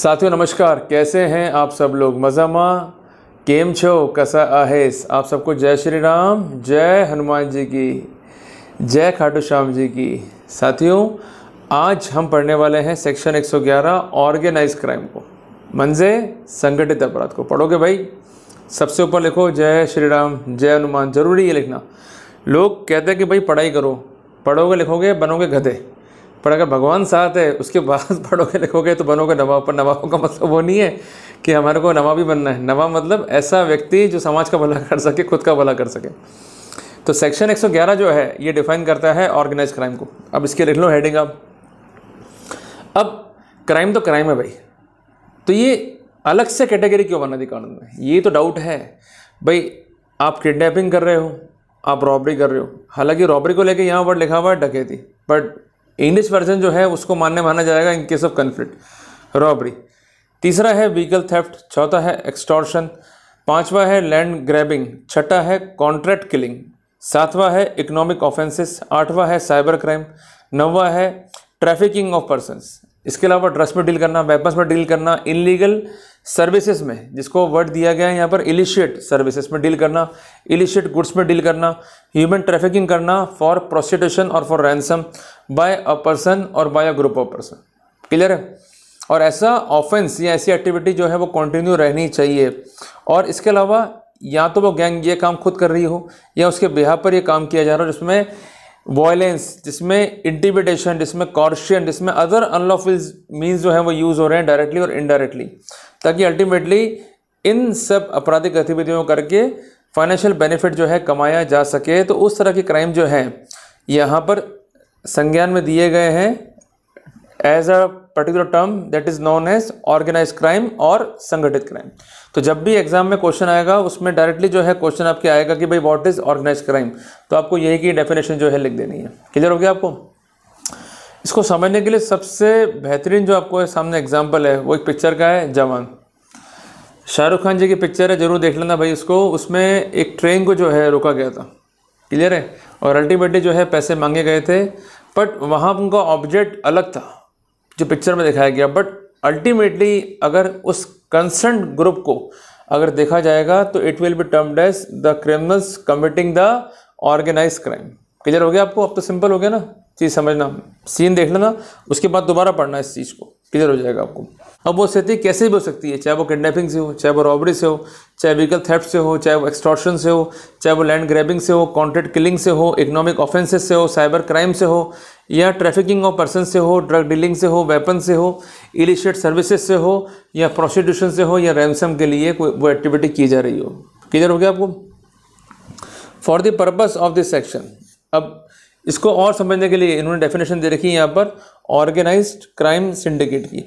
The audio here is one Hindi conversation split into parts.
साथियों नमस्कार कैसे हैं आप सब लोग मजामा केम छो कसा आहेस आप सबको जय श्री राम जय हनुमान जी की जय खाटू श्याम जी की साथियों आज हम पढ़ने वाले हैं सेक्शन 111 ऑर्गेनाइज क्राइम को मंजे संगठित अपराध को पढ़ोगे भाई सबसे ऊपर लिखो जय श्री राम जय हनुमान जरूरी है लिखना लोग कहते हैं कि भाई पढ़ाई करो पढ़ोगे लिखोगे बनोगे गधे पर अगर भगवान साथ है उसके बाद पढ़ोगे लिखोगे तो बनोगे नवाब पर नवाबों का मतलब वो नहीं है कि हमारे को नवाब ही बनना है नवाब मतलब ऐसा व्यक्ति जो समाज का भला कर सके खुद का भला कर सके तो सेक्शन 111 जो है ये डिफाइन करता है ऑर्गेनाइज क्राइम को अब इसके लिख लो हेडिंग आप अब क्राइम तो क्राइम है भाई तो ये अलग से कैटेगरी क्यों बना दी कानून में ये तो डाउट है भाई आप किडनैपिंग कर रहे हो आप रॉबरी कर रहे हो हालांकि रॉबरी को लेके यहाँ पर लिखा हुआ है डकैती बट इंग्लिश वर्जन जो है उसको मान्य माना जाएगा in case of conflict robbery तीसरा है व्हीकल थेफ्ट चौथा है एक्सटॉर्शन पांचवा है लैंड ग्रैबिंग छठा है कॉन्ट्रैक्ट किलिंग सातवां है इकोनॉमिक ऑफेंसेस आठवां है साइबर क्राइम नौवा है ट्रैफिकिंग ऑफ पर्सनस इसके अलावा ड्रग्स में डील करना वेपन्स में डील करना इलीगल सर्विसेज में जिसको वर्ड दिया गया है यहाँ पर इलिशिएट सर्विसेज में डील करना इलिशिएट गुड्स में डील करना ह्यूमन ट्रैफिकिंग करना फॉर प्रोस्टिट्यूशन और for ransom by a person और by a group of person clear है और ऐसा ऑफेंस या ऐसी एक्टिविटी जो है वो कंटिन्यू रहनी चाहिए और इसके अलावा या तो वो गैंग ये काम खुद कर रही हो या उसके बिहार पर यह काम किया जा रहा हो जिसमें वॉयलेंस जिसमें इंटिबिटेशन जिसमें कॉर्शियन जिसमें अदर अनलॉफुल मीन्स जो है वो यूज़ हो रहे हैं डायरेक्टली और इनडायरेक्टली ताकि अल्टीमेटली इन सब आपराधिक गतिविधियों करके फाइनेंशियल बेनिफिट जो है कमाया जा सके तो उस तरह के क्राइम जो हैं यहाँ पर संज्ञान में दिए गए हैं as a particular term that is known as organise crime और संगठित क्राइम तो जब भी एग्जाम में क्वेश्चन आएगा उसमें डायरेक्टली जो है क्वेश्चन आपके आएगा कि भाई व्हाट इज ऑर्गेनाइज क्राइम तो आपको यही की डेफिनेशन जो है लिख देनी है क्लियर हो गया आपको इसको समझने के लिए सबसे बेहतरीन जो आपको सामने एग्जाम्पल है वो एक पिक्चर का है जवान शाहरुख खान जी की पिक्चर है जरूर देख लेना भाई उसको उसमें एक ट्रेन को जो है रोका गया था क्लियर है और अल्टीमेटली जो है पैसे मांगे गए थे बट वहाँ उनका ऑब्जेक्ट अलग था जो पिक्चर में दिखाया गया बट अल्टीमेटली अगर उस कंसर्न ग्रुप को अगर देखा जाएगा तो it will be termed as the criminals committing the organise crime clear हो गया आपको अब तो सिंपल हो गया ना चीज़ समझना सीन देख लेना उसके बाद दोबारा पढ़ना इस चीज़ को क्लियर हो जाएगा आपको अब वो स्थिति कैसे भी हो सकती है चाहे वो किडनैपिंग से हो चाहे वो रॉबरी से हो चाहे व्हीकल थेफ्ट से हो चाहे वो एक्सट्रॉशन से हो चाहे वो लैंड ग्रैबिंग से हो कॉन्ट्रैक्ट किलिंग से हो इकोनॉमिक ऑफेंसेस से हो साइबर क्राइम से हो या ट्रैफिकिंग ऑफ पर्सन से हो ड्रग डीलिंग से हो वेपन से हो इलिशियट सर्विसेज से हो या प्रोस्टिट्यूशन से हो या रैमसम के लिए कोई वो एक्टिविटी की जा रही हो क्लियर हो गया आपको for the purpose of this section अब इसको और समझने के लिए इन्होंने डेफिनेशन दे रखी है यहाँ पर ऑर्गेनाइज्ड क्राइम सिंडिकेट की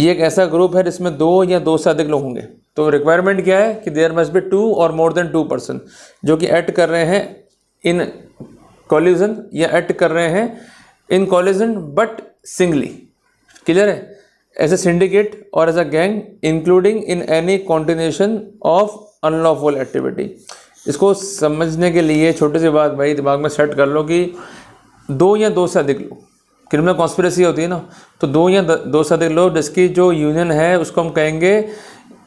ये एक ऐसा ग्रुप है जिसमें दो या दो से अधिक लोग होंगे तो रिक्वायरमेंट क्या है कि देयर मस्ट बी टू और मोर देन टू पर्सन जो कि ऐड कर रहे हैं इन कॉलिजन या ऐड कर रहे हैं in collusion but singly clear है एज ए सिंडिकेट और as a gang including in any continuation of unlawful activity इसको समझने के लिए छोटी सी बात भाई दिमाग में सेट कर लो कि दो या दो से अधिक लोग क्रिमिनल कॉन्स्परेसी होती है ना तो दो या दो से अधिक लोग जिसकी जो यूनियन है उसको हम कहेंगे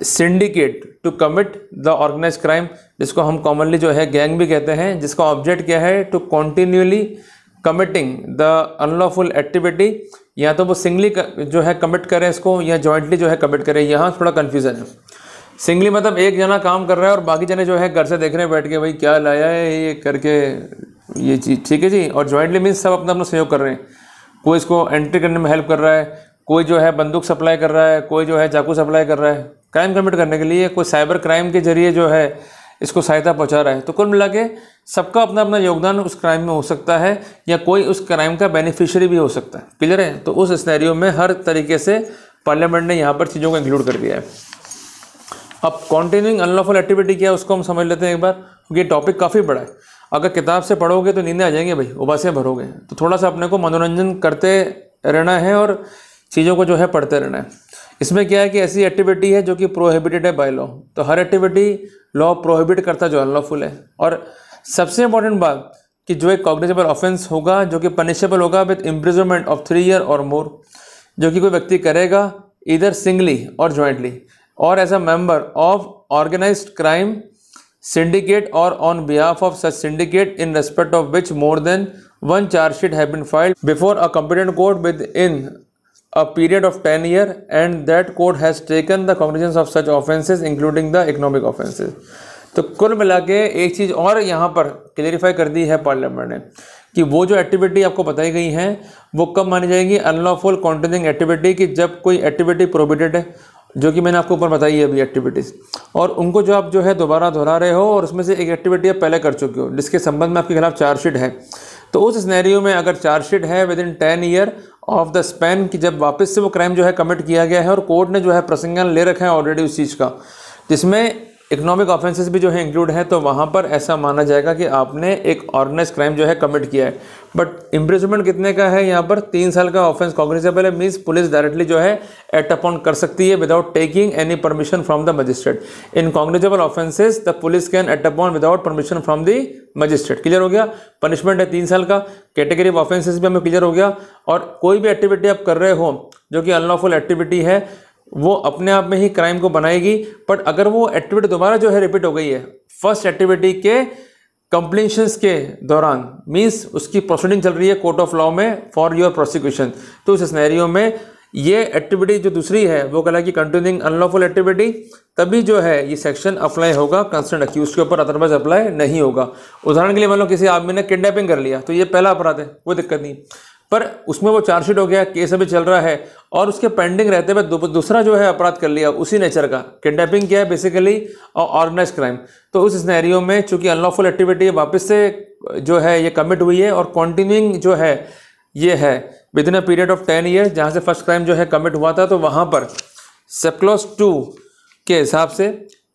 syndicate to commit the organise crime जिसको हम कॉमनली जो है गैंग भी कहते हैं जिसका ऑब्जेक्ट क्या है to continuously committing the unlawful activity या तो वो सिंगली जो है कमिट करें इसको या जॉइंटली जो है कमिट करें यहाँ थोड़ा कन्फ्यूज़न है सिंगली मतलब एक जना काम कर रहा है और बाकी जने जो है घर से देख रहे हैं बैठ के भाई क्या लाया है ये करके ये चीज़ ठीक है जी और जॉइंटली मीन्स सब अपना अपना सहयोग कर रहे हैं कोई इसको एंट्री करने में हेल्प कर रहा है कोई जो है बंदूक सप्लाई कर रहा है कोई जो है चाकू सप्लाई कर रहा है क्राइम कमिट करने के लिए कोई साइबर क्राइम के जरिए जो है इसको सहायता पहुंचा रहा है तो कुल मिला के सबका अपना अपना योगदान उस क्राइम में हो सकता है या कोई उस क्राइम का बेनिफिशियरी भी हो सकता है क्लियर है तो उस स्नैरियो में हर तरीके से पार्लियामेंट ने यहाँ पर चीज़ों को इंक्लूड कर दिया है अब कॉन्टिन्यूइंग अनलॉफुल एक्टिविटी क्या है उसको हम समझ लेते हैं एक बार क्योंकि टॉपिक काफ़ी बड़ा है अगर किताब से पढ़ोगे तो नींदें आ जाएंगे भाई उबासें भरोगे तो थोड़ा सा अपने को मनोरंजन करते रहना है और चीज़ों को जो है पढ़ते रहना है इसमें क्या है कि ऐसी एक्टिविटी है जो कि प्रोहिबिटेड है बाय लॉ तो हर एक्टिविटी लॉ प्रोहिबिट करता जो अनलॉफुल है और सबसे इंपॉर्टेंट बात कि जो एक कॉग्निजेबल ऑफेंस होगा जो कि पनिशेबल होगा with imprisonment of three year और मोर जो कि कोई व्यक्ति करेगा इधर सिंगली और जॉइंटली और as a member of organise crime syndicate और on behalf of such syndicate in respect of which more than one chargesheet have been filed before a competent court within a period of ten year and that court has taken the competition of such offences including the economic offences तो कुल मिला के एक चीज़ और यहाँ पर क्लियरिफाई कर दी है पार्लियामेंट ने कि वो जो एक्टिविटी आपको बताई गई है वो कब मानी जाएगी अनलॉफुल कॉन्टिन्यूंग एक्टिविटी की जब कोई एक्टिविटी प्रोबिटेड है जो कि मैंने आपको ऊपर बताई है अभी एक्टिविटीज़ और उनको जो आप जो है दोबारा दोहरा रहे हो और उसमें से एक एक्टिविटी आप पहले कर चुके हो जिसके संबंध में आपके खिलाफ चार्जशीट है तो उस स्नैरियो में अगर चार्जशीट है within ten year of the span की जब वापस से वो क्राइम जो है कमिट किया गया है और कोर्ट ने जो है प्रसंगन ले रखा है ऑलरेडी उस चीज़ का जिसमें इकोनॉमिक ऑफेंसेस भी जो है इंक्लूड है तो वहाँ पर ऐसा माना जाएगा कि आपने एक ऑर्गेनाइज क्राइम जो है कमिट किया है बट इम्प्रिजमेंट कितने का है यहाँ पर तीन साल का ऑफेंस कॉग्निजेबल है मीन्स पुलिस डायरेक्टली जो है एट अपॉन कर सकती है without taking any permission from the magistrate in cognisable offences the police can act upon without permission from the magistrate clear हो गया पनिशमेंट है तीन साल का कैटेगरी ऑफ ऑफेंसेज भी हमें क्लियर हो गया और कोई भी एक्टिविटी आप कर रहे हो जो कि अनलॉफुल एक्टिविटी है वो अपने आप में ही क्राइम को बनाएगी बट अगर वो एक्टिविटी दोबारा जो है रिपीट हो गई है फर्स्ट एक्टिविटी के कंप्लेंशंस के दौरान मीन्स उसकी प्रोसीडिंग चल रही है कोर्ट ऑफ लॉ में फॉर योर प्रोसिक्यूशन तो उस स्नैरियो में ये एक्टिविटी जो दूसरी है वो कहला कि कंटिन्यूंग अनलॉफुल एक्टिविटी तभी जो है ये सेक्शन अप्लाई होगा कंसर्न अक्यूज के ऊपर अदरवाइज अप्लाई नहीं होगा उदाहरण के लिए मान लो किसी आदमी ने किडनैपिंग कर लिया तो ये पहला अपराध है कोई दिक्कत नहीं पर उसमें वो चार्जशीट हो गया केस अभी चल रहा है और उसके पेंडिंग रहते हुए दूसरा जो है अपराध कर लिया उसी नेचर का किडनैपिंग क्या है बेसिकली और ऑर्गेनाइज क्राइम तो उस स्नैरियो में चूंकि अनलॉफुल एक्टिविटी वापस से जो है ये कमिट हुई है और कॉन्टिन्यूइंग जो है ये है within a period of ten year जहाँ से फर्स्ट क्राइम जो है कमिट हुआ था तो वहाँ पर सेप्लॉस टू के हिसाब से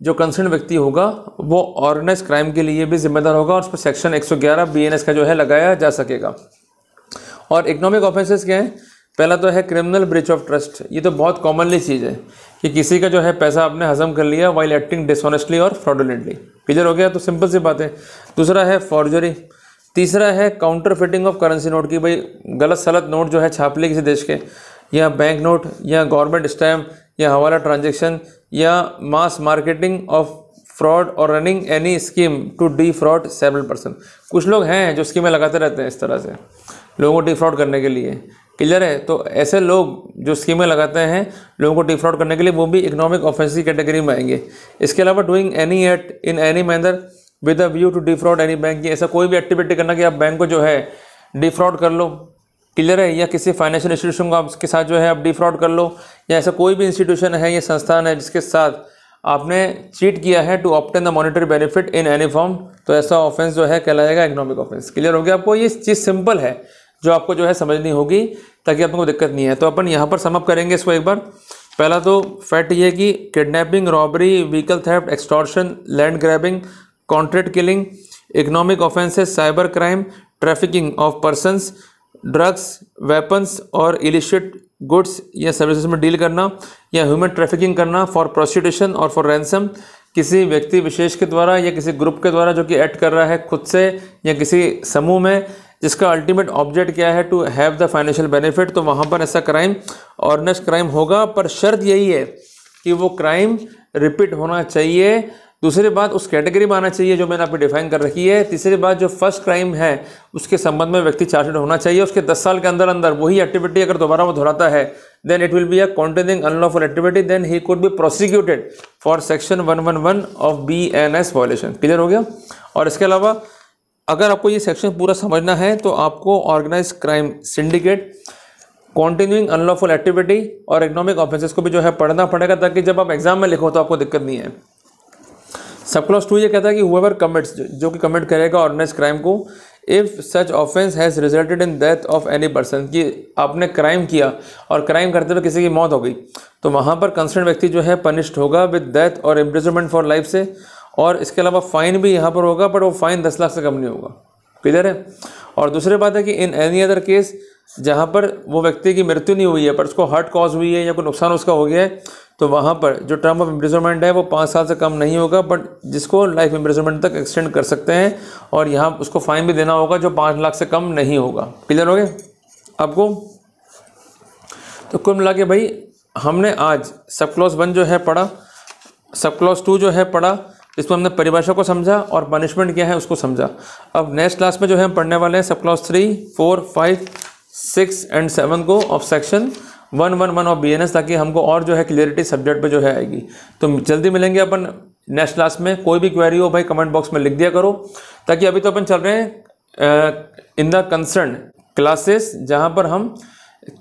जो कंसर्न व्यक्ति होगा वो ऑर्गेनाइज क्राइम के लिए भी जिम्मेदार होगा और उस पर सेक्शन 111 बीएनएस का जो है लगाया जा सकेगा और इकोनॉमिक ऑफेंसेस क्या हैं पहला तो है क्रिमिनल ब्रिच ऑफ ट्रस्ट ये तो बहुत कॉमनली चीज़ है कि किसी का जो है पैसा आपने हजम कर लिया वाइल एक्टिंग डिसऑनेस्टली और फ्रॉडुलेंटली क्लियर हो गया तो सिंपल सी बात है दूसरा है फॉर्जरी तीसरा है counterfeiting of currency note की भाई गलत सलत नोट जो है छाप लिया किसी देश के या बैंक नोट या गवर्नमेंट स्टैम्प या हवाला ट्रांजेक्शन या मास मार्केटिंग ऑफ फ्रॉड और running any scheme to defraud several person कुछ लोग हैं जो स्कीमें लगाते रहते हैं इस तरह से लोगों को डिफ्रॉड करने के लिए क्लियर है तो ऐसे लोग जो स्कीमें लगाते हैं लोगों को डिफ्रॉड करने के लिए वो भी इकोनॉमिक ऑफेंस की कैटेगरी में आएंगे इसके अलावा doing any act in any manner with a view to defraud any bank ऐसा कोई भी एक्टिविटी करना कि आप बैंक को जो है डिफ्रॉड कर लो क्लियर है या किसी फाइनेंशियल इंस्टीट्यूशन को आपके साथ जो है आप डिफ्रॉड कर लो या ऐसा कोई भी इंस्टीट्यूशन है या संस्थान है जिसके साथ आपने चीट किया है to obtain the monetary benefit in any form तो ऐसा ऑफेंस जो है कहलाएगा इकोनॉमिक ऑफेंस क्लियर हो गया आपको ये चीज़ सिंपल है जो आपको जो है समझनी होगी ताकि आपको दिक्कत नहीं है तो अपन यहाँ पर समअप करेंगे इसको एक बार पहला तो फैक्ट ये है कि kidnapping robbery vehicle theft extortion land grabbing contract killing economic offences cyber crime trafficking of persons drugs weapons और इलिशिट गुड्स या सर्विसेज में डील करना या ह्यूमन ट्रैफिकिंग करना फॉर प्रोस्टिट्यूशन और फॉर रैंसम किसी व्यक्ति विशेष के द्वारा या किसी ग्रुप के द्वारा जो कि एक्ट कर रहा है खुद से या किसी समूह में जिसका अल्टीमेट ऑब्जेक्ट क्या है to have the financial benefit तो वहाँ पर ऐसा क्राइम ऑर्गेनाइज क्राइम होगा पर शर्त यही है कि वो क्राइम रिपीट होना चाहिए दूसरी बात उस कैटेगरी में आना चाहिए जो मैंने आप डिफाइन कर रखी है तीसरी बात जो फर्स्ट क्राइम है उसके संबंध में व्यक्ति चार्जड होना चाहिए उसके 10 साल के अंदर अंदर वही एक्टिविटी अगर दोबारा वो दोहराता है then it will be a continuing unlawful activity then he could be prosecuted for section one one one of B N S violation clear हो गया और इसके अलावा अगर आपको ये सेक्शन पूरा समझना है तो आपको organise crime syndicate continuing unlawful activity और इकोनॉमिक ऑफेंसेस को भी जो है पढ़ना पड़ेगा ताकि जब आप एग्जाम में लिखो तो आपको दिक्कत नहीं है सब क्लास टू ये कहता है कि हुएवर कमिट्स जो कि कमिट करेगा ऑर्गेनाइज क्राइम को if such offence has resulted in death of any person कि आपने क्राइम किया और क्राइम करते हुए किसी की मौत हो गई तो वहाँ पर कंसर्न व्यक्ति जो है पनिश्ड होगा विद डेथ और इम्प्रिजमेंट फॉर लाइफ से और इसके अलावा फ़ाइन भी यहाँ पर होगा बट वो फ़ाइन दस लाख से कम नहीं होगा क्लियर है और दूसरी बात है कि इन एनी अदर केस जहाँ पर वो व्यक्ति की मृत्यु नहीं हुई है पर उसको हार्ट कॉज हुई है या कोई नुकसान उसका हो गया है तो वहाँ पर जो टर्म ऑफ इम्प्रिजमेंट है वो पाँच साल से कम नहीं होगा बट जिसको लाइफ इम्प्रिजमेंट तक एक्सटेंड कर सकते हैं और यहाँ उसको फ़ाइन भी देना होगा जो पाँच लाख से कम नहीं होगा क्लियर हो गए आपको तो कुल मिला के भाई हमने आज सब क्लॉज वन जो है पढ़ा सब क्लॉज टू जो है पढ़ा इसमें हमने परिभाषा को समझा और पनिशमेंट क्या है उसको समझा अब नेक्स्ट क्लास में जो है हम पढ़ने वाले हैं सब class three four five six and seven को of section one one one of B N S ताकि हमको और जो है क्लियरिटी सब्जेक्ट पे जो है आएगी तो जल्दी मिलेंगे अपन नेक्स्ट क्लास में कोई भी क्वेरी हो भाई कमेंट बॉक्स में लिख दिया करो ताकि अभी तो अपन चल रहे हैं इन द कंसर्न क्लासेस जहाँ पर हम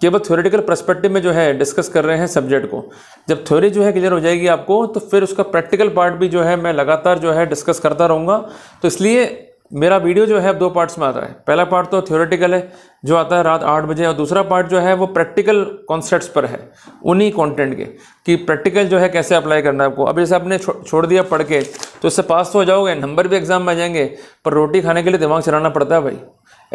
केवल थ्योरेटिकल परस्पेक्टिव में जो है डिस्कस कर रहे हैं सब्जेक्ट को जब थ्योरी जो है क्लियर हो जाएगी आपको तो फिर उसका प्रैक्टिकल पार्ट भी जो है मैं लगातार जो है डिस्कस करता रहूँगा तो इसलिए मेरा वीडियो जो है अब दो पार्ट्स में आता है पहला पार्ट तो थ्योरेटिकल है जो आता है रात आठ बजे और दूसरा पार्ट जो है वो प्रैक्टिकल कॉन्सेप्ट्स पर है उन्हीं कंटेंट के कि प्रैक्टिकल जो है कैसे अप्लाई करना है आपको अब जैसे आपने छो, छोड़ दिया पढ़ के तो इससे पास तो हो जाओगे नंबर भी एग्जाम में आ जाएंगे पर रोटी खाने के लिए दिमाग चलाना पड़ता है भाई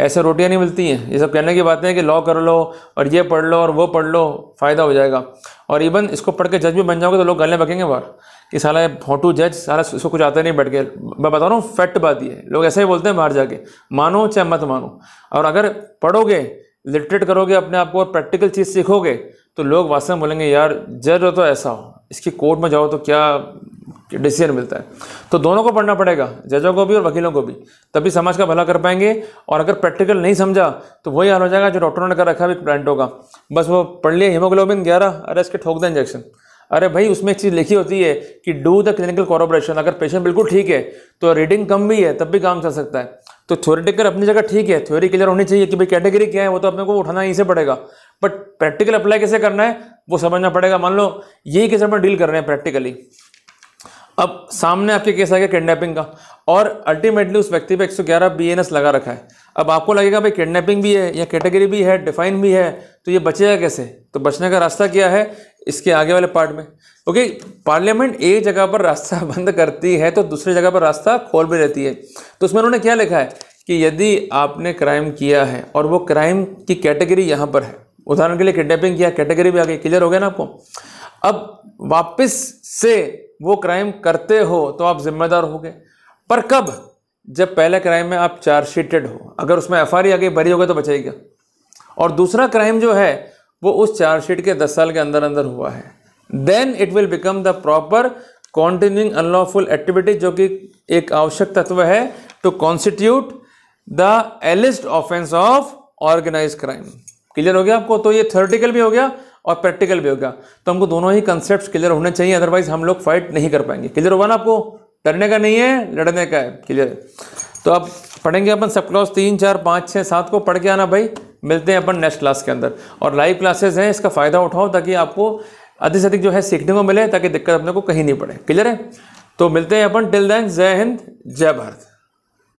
ऐसे रोटियाँ नहीं मिलती हैं ये सब कहने की बातें हैं कि लॉ कर लो और ये पढ़ लो और वो पढ़ लो फ़ायदा हो जाएगा और इवन इसको पढ़ के जज भी बन जाओगे तो लोग गले बकेंगे बाहर कि साला फोटू जज सारा इसको कुछ आता नहीं बैठ के मैं बता रहा हूँ फैक्ट बात ये लोग ऐसे ही बोलते हैं बाहर जाके मानो चाहे मत मानो और अगर पढ़ोगे लिटरेट करोगे अपने आप को और प्रैक्टिकल चीज़ सीखोगे तो लोग वास्तव में बोलेंगे यार जज हो तो ऐसा हो इसकी कोर्ट में जाओ तो क्या डिसीजन मिलता है तो दोनों को पढ़ना पड़ेगा जजों को भी और वकीलों को भी तभी समाज का भला कर पाएंगे और अगर प्रैक्टिकल नहीं समझा तो वही हाल हो जाएगा जो डॉक्टरों ने कर रखा है प्लांटों का बस वो पढ़ लिया हीमोग्लोबिन ग्यारह अरे इसके ठोक दें इंजेक्शन अरे भाई उसमें एक चीज़ लिखी होती है कि डू द क्लिनिकल कॉरोबरेशन अगर पेशेंट बिल्कुल ठीक है तो रीडिंग कम भी है तब भी काम चल सकता है तो थ्योरेटिकल अपनी जगह ठीक है थ्योरी क्लियर होनी चाहिए कि भाई कैटेगरी क्या है वो तो अपने को उठाना यहीं से पड़ेगा बट प्रैक्टिकल अप्लाई कैसे करना है वो समझना पड़ेगा मान लो यही कैसे अपने डील कर रहे हैं प्रैक्टिकली अब सामने आपके केस आ गया किडनैपिंग का और अल्टीमेटली उस व्यक्ति पे 111 बीएनएस लगा रखा है अब आपको लगेगा भाई किडनैपिंग भी है या कैटेगरी भी है डिफाइन भी है तो ये बचेगा कैसे तो बचने का रास्ता क्या है इसके आगे वाले पार्ट में ओके पार्लियामेंट एक जगह पर रास्ता बंद करती है तो दूसरी जगह पर रास्ता खोल भी रहती है तो उसमें उन्होंने क्या लिखा है कि यदि आपने क्राइम किया है और वो क्राइम की कैटेगरी यहाँ पर है उदाहरण के लिए किडनैपिंग किया कैटेगरी भी आ गई क्लियर हो गया ना आपको अब वापस से वो क्राइम करते हो तो आप जिम्मेदार हो गए पर कब जब पहले क्राइम में आप चार्जशीटेड हो अगर उसमें एफ आर आगे भरी होगा तो बचेगा और दूसरा क्राइम जो है वो उस चार्जशीट के दस साल के अंदर अंदर हुआ है then it will become the proper continuing unlawful activity जो कि एक आवश्यक तत्व है to constitute the least offense of organise crime clear हो गया आपको तो ये थ्योरेटिकल भी हो गया और प्रैक्टिकल भी होगा तो हमको दोनों ही कंसेप्ट क्लियर होने चाहिए अदरवाइज हम लोग फाइट नहीं कर पाएंगे क्लियर होगा ना आपको डरने का नहीं है लड़ने का है क्लियर है तो अब पढ़ेंगे अपन सब क्लास तीन चार पाँच छः सात को पढ़ के आना भाई मिलते हैं अपन नेक्स्ट क्लास के अंदर और लाइव क्लासेज हैं इसका फ़ायदा उठाओ ताकि आपको अधिक से अधिक जो है सीखने को मिले ताकि दिक्कत अपने को कहीं नहीं पड़े क्लियर है तो मिलते हैं अपन टिल देन जय हिंद जय भारत